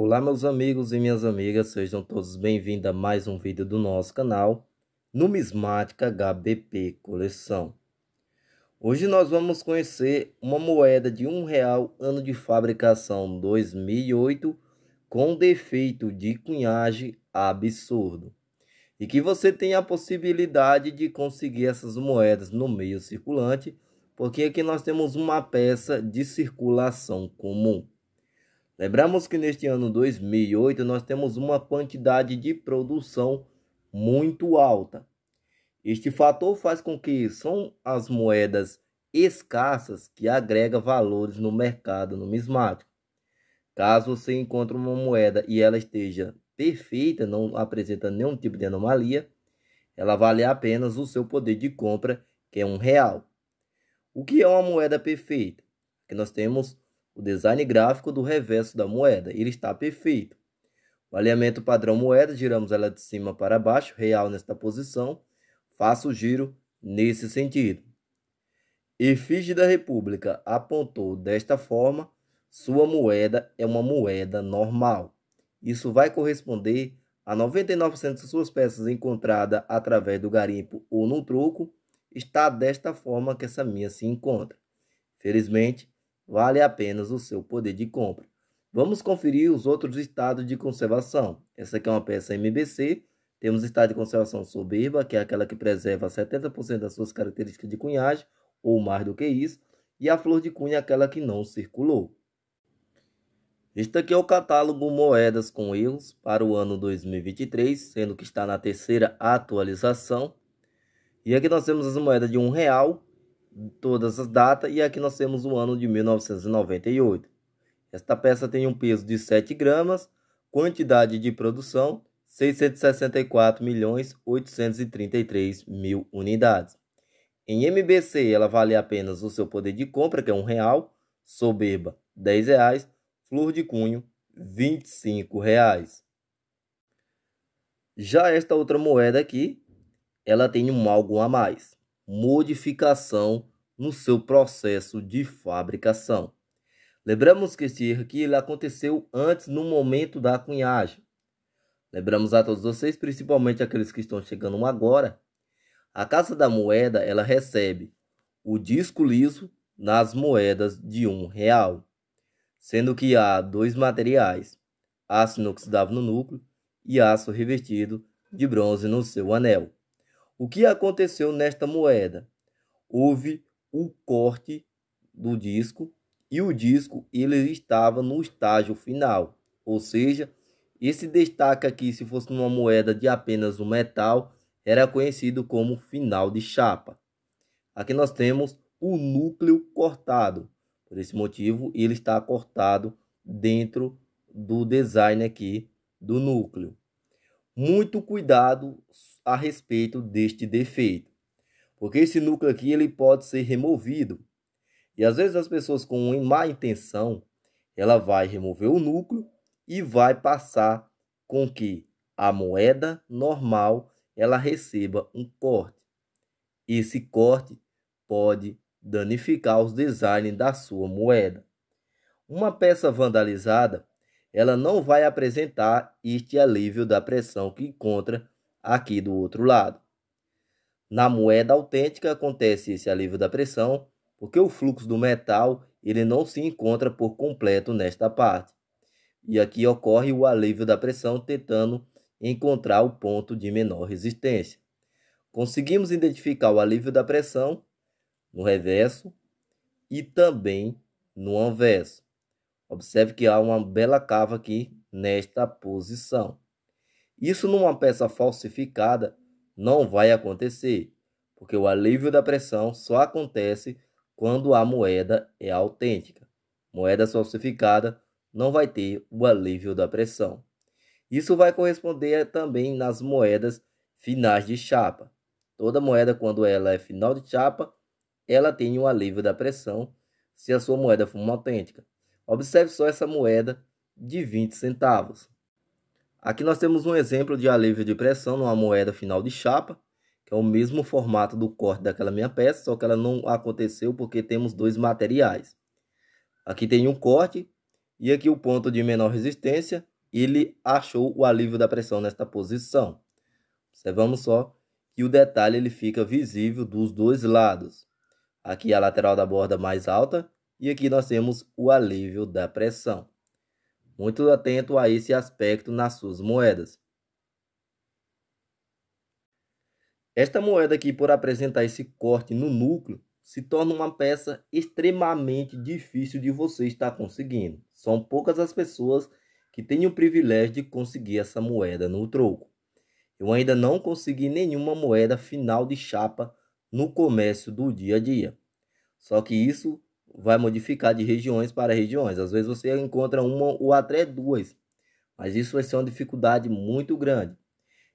Olá meus amigos e minhas amigas, sejam todos bem-vindos a mais um vídeo do nosso canal Numismática HBP Coleção. Hoje nós vamos conhecer uma moeda de um real ano de fabricação 2008 com defeito de cunhagem absurdo e que você tem a possibilidade de conseguir essas moedas no meio circulante porque aqui nós temos uma peça de circulação comum. Lembramos que neste ano 2008 nós temos uma quantidade de produção muito alta. Este fator faz com que são as moedas escassas que agrega valores no mercado numismático. Caso você encontre uma moeda e ela esteja perfeita, não apresenta nenhum tipo de anomalia, ela vale apenas o seu poder de compra, que é um real. O que é uma moeda perfeita? Que nós temos o design gráfico do reverso da moeda. Ele está perfeito. O alinhamento padrão moeda, giramos ela de cima para baixo, real nesta posição. Faça o giro nesse sentido. Efígie da República apontou desta forma, sua moeda é uma moeda normal. Isso vai corresponder a 99% de suas peças encontradas através do garimpo ou num troco, está desta forma que essa minha se encontra. Felizmente, vale apenas o seu poder de compra. Vamos conferir os outros estados de conservação. Essa aqui é uma peça MBC. Temos estado de conservação soberba, que é aquela que preserva 70% das suas características de cunhagem, ou mais do que isso, e a flor de cunha é aquela que não circulou. Este aqui é o catálogo Moedas com Erros para o ano 2023, sendo que está na terceira atualização. E aqui nós temos as moedas de um real, todas as datas e aqui nós temos o ano de 1998. Esta peça tem um peso de 7 gramas, quantidade de produção 664 milhões 833 mil unidades. Em MBC ela vale apenas o seu poder de compra que é um real, soberba 10 reais, flor de cunho 25 reais. Já esta outra moeda aqui, ela tem um algo a mais modificação no seu processo de fabricação. Lembramos que esse erro aqui ele aconteceu antes no momento da cunhagem. Lembramos a todos vocês, principalmente aqueles que estão chegando agora, a Casa da Moeda ela recebe o disco liso nas moedas de um real, sendo que há dois materiais, aço inoxidável no núcleo e aço revestido de bronze no seu anel. O que aconteceu nesta moeda? Houve o corte do disco e o disco ele estava no estágio final, ou seja, esse destaque aqui, se fosse uma moeda de apenas um metal, era conhecido como final de chapa. Aqui nós temos o núcleo cortado. Por esse motivo, ele está cortado dentro do design aqui do núcleo muito cuidado a respeito deste defeito, porque esse núcleo aqui ele pode ser removido. E às vezes as pessoas com uma má intenção, ela vai remover o núcleo e vai passar com que a moeda normal ela receba um corte. Esse corte pode danificar os designs da sua moeda. Uma peça vandalizada, ela não vai apresentar este alívio da pressão que encontra aqui do outro lado. Na moeda autêntica acontece esse alívio da pressão, porque o fluxo do metal ele não se encontra por completo nesta parte. E aqui ocorre o alívio da pressão tentando encontrar o ponto de menor resistência. Conseguimos identificar o alívio da pressão no reverso e também no anverso. Observe que há uma bela cava aqui nesta posição. Isso numa peça falsificada não vai acontecer, porque o alívio da pressão só acontece quando a moeda é autêntica. Moeda falsificada não vai ter o alívio da pressão. Isso vai corresponder também nas moedas finais de chapa. Toda moeda, quando ela é final de chapa, ela tem um alívio da pressão se a sua moeda for uma autêntica. Observe só essa moeda de 20 centavos. Aqui nós temos um exemplo de alívio de pressão numa moeda final de chapa, que é o mesmo formato do corte daquela minha peça, só que ela não aconteceu porque temos dois materiais. Aqui tem um corte e aqui o ponto de menor resistência, ele achou o alívio da pressão nesta posição. Observamos só que o detalhe ele fica visível dos dois lados. Aqui é a lateral da borda mais alta e aqui nós temos o alívio da pressão. Muito atento a esse aspecto nas suas moedas. Esta moeda aqui, por apresentar esse corte no núcleo, se torna uma peça extremamente difícil de você estar conseguindo. São poucas as pessoas que têm o privilégio de conseguir essa moeda no troco. Eu ainda não consegui nenhuma moeda final de chapa no comércio do dia a dia. Só que isso vai modificar de regiões para regiões. Às vezes você encontra uma ou até duas, mas isso vai ser uma dificuldade muito grande.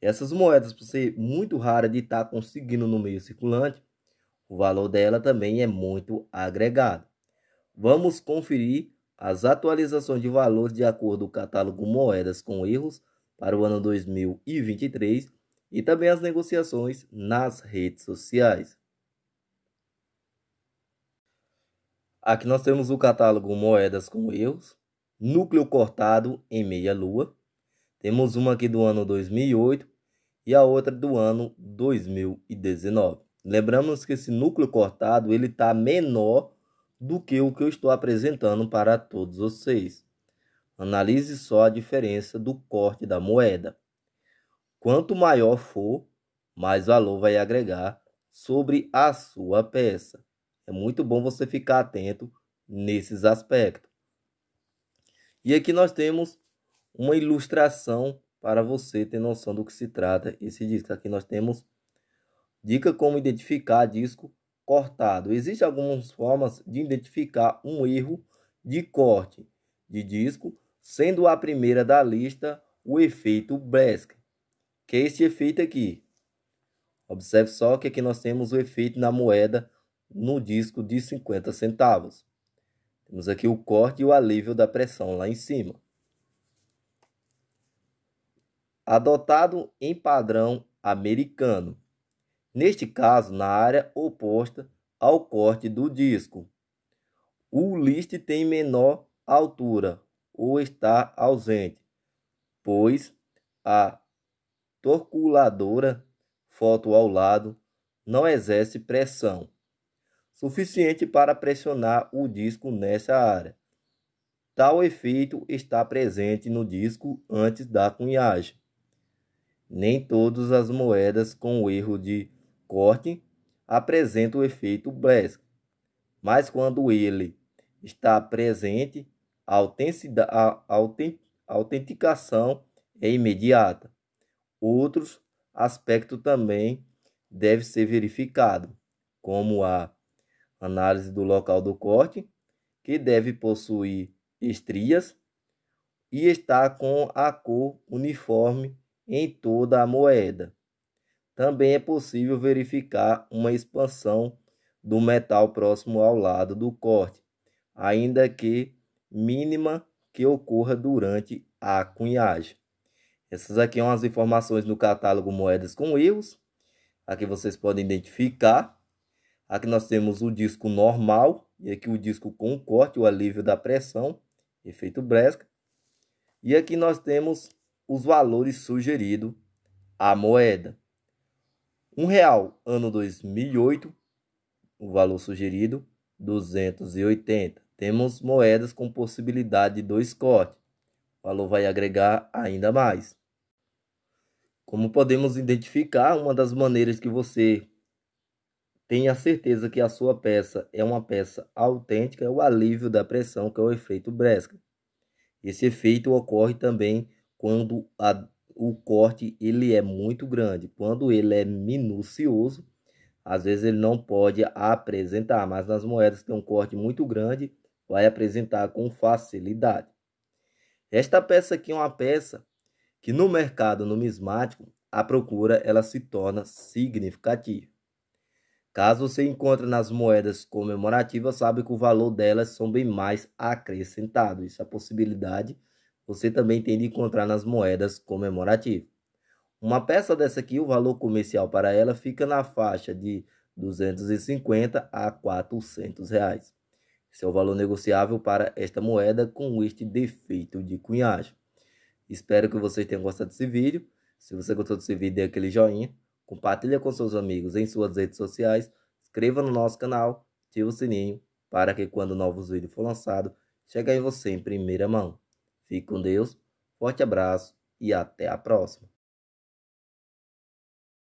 Essas moedas, por ser muito rara de estar tá conseguindo no meio circulante, o valor dela também é muito agregado. Vamos conferir as atualizações de valor de acordo com o catálogo Moedas com Erros para o ano 2023 e também as negociações nas redes sociais. Aqui nós temos o catálogo Moedas com Erros, Núcleo Cortado em Meia Lua. Temos uma aqui do ano 2008 e a outra do ano 2019. Lembramos que esse núcleo cortado ele está menor do que o que eu estou apresentando para todos vocês. Analise só a diferença do corte da moeda. Quanto maior for, mais valor vai agregar sobre a sua peça. É muito bom você ficar atento nesses aspectos. E aqui nós temos uma ilustração para você ter noção do que se trata esse disco. Aqui nós temos dica como identificar disco cortado. Existem algumas formas de identificar um erro de corte de disco, sendo a primeira da lista o efeito Bresk, que é este efeito aqui. Observe só que aqui nós temos o efeito na moeda no disco de 50 centavos. Temos aqui o corte e o alívio da pressão lá em cima. Adotado em padrão americano. Neste caso, na área oposta ao corte do disco. O list tem menor altura ou está ausente, pois a torculadora foto ao lado não exerce pressão suficiente para pressionar o disco nessa área. Tal efeito está presente no disco antes da cunhagem. Nem todas as moedas com o erro de corte apresentam o efeito Blesk, mas quando ele está presente, a, a autenticação é imediata. Outros aspectos também devem ser verificados, como a análise do local do corte, que deve possuir estrias e estar com a cor uniforme em toda a moeda. Também é possível verificar uma expansão do metal próximo ao lado do corte, ainda que mínima que ocorra durante a cunhagem. Essas aqui são as informações do catálogo Moedas com Erros. Aqui vocês podem identificar Aqui nós temos o disco normal e aqui o disco com corte, o alívio da pressão, efeito Bresca. E aqui nós temos os valores sugeridos à moeda. Um real, ano 2008, o valor sugerido 280. Temos moedas com possibilidade de dois cortes. O valor vai agregar ainda mais. Como podemos identificar, uma das maneiras que você tenha certeza que a sua peça é uma peça autêntica, é o alívio da pressão, que é o efeito Bresca. Esse efeito ocorre também quando a, o corte ele é muito grande. Quando ele é minucioso, às vezes ele não pode apresentar, mas nas moedas que tem um corte muito grande, vai apresentar com facilidade. Esta peça aqui é uma peça que no mercado numismático, a procura ela se torna significativa. Caso você encontre nas moedas comemorativas, sabe que o valor delas são bem mais acrescentado. Isso é possibilidade você também tem de encontrar nas moedas comemorativas. Uma peça dessa aqui, o valor comercial para ela fica na faixa de 250 a 400 reais. Esse é o valor negociável para esta moeda com este defeito de cunhagem. Espero que vocês tenham gostado desse vídeo. Se você gostou desse vídeo, dê aquele joinha compartilha com seus amigos em suas redes sociais, inscreva no nosso canal, ative o sininho para que quando novos vídeos for lançado, chegue em você em primeira mão. Fique com Deus, forte abraço e até a próxima.